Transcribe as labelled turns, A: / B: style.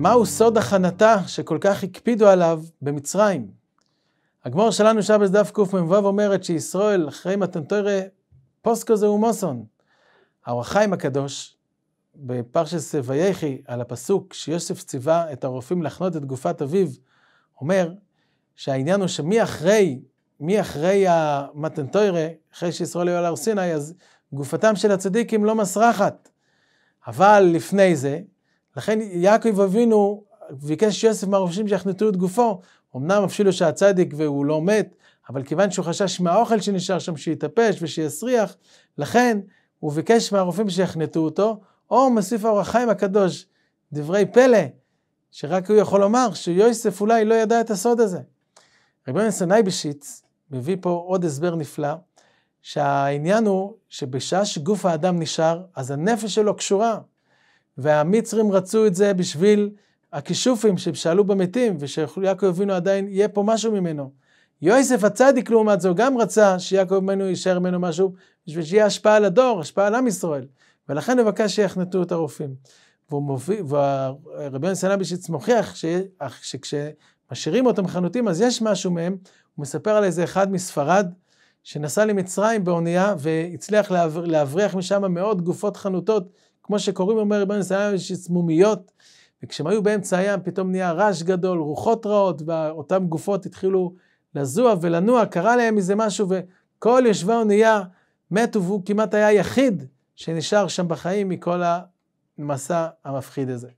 A: מהו סוד הכנתה שכל כך הקפידו עליו במצרים? הגמור שלנו שבס דף קמ"ו אומרת שישראל אחרי מתנתרא פוסקו זהו מוסון. האורחיים הקדוש בפרשס ויחי על הפסוק שיוסף ציווה את הרופאים לחנות את גופת אביו אומר שהעניין הוא שמי אחרי, מי אחרי המתנתוירה, אחרי שישראל היו על הר סיני, אז גופתם של הצדיקים לא מסרחת. אבל לפני זה, לכן יעקב אבינו ביקש שיוסף מהרופשים שיחנטו את גופו. אמנם אפילו שהצדיק והוא לא מת, אבל כיוון שהוא חשש מהאוכל שנשאר שם שיתאפש ושיסריח, לכן הוא ביקש מהרופאים שיחנטו אותו, או מוסיף האור החיים הקדוש, דברי פלא, שרק הוא יכול לומר שיוסף אולי לא ידע את הסוד הזה. רבי יונס נייבשיץ מביא פה עוד הסבר נפלא, שהעניין הוא שבשעה שגוף האדם נשאר, אז הנפש שלו קשורה. והמצרים רצו את זה בשביל הכישופים ששאלו במתים, ושיעקב אבינו עדיין יהיה פה משהו ממנו. יוסף הצדיק לעומת זו גם רצה שיעקב אבינו יישאר ממנו משהו, בשביל שיהיה השפעה על הדור, השפעה על עם ישראל. ולכן מבקש שיחנתו את הרופאים. ורבי יונסי לבישיץ מוכיח ש... שכשמשאירים אותם חנותים אז יש משהו מהם, הוא מספר על איזה אחד מספרד שנסע למצרים באונייה והצליח להבריח משם מאות גופות חנותות כמו שקוראים, אומר רבי יונס, היה סמומיות, וכשהם היו באמצע הים פתאום נהיה רעש גדול, רוחות רעות, ואותן גופות התחילו לזוע ולנוע, קרה להם איזה משהו, וכל יושבי האונייה מתו, והוא כמעט היה היחיד שנשאר שם בחיים מכל המסע המפחיד הזה.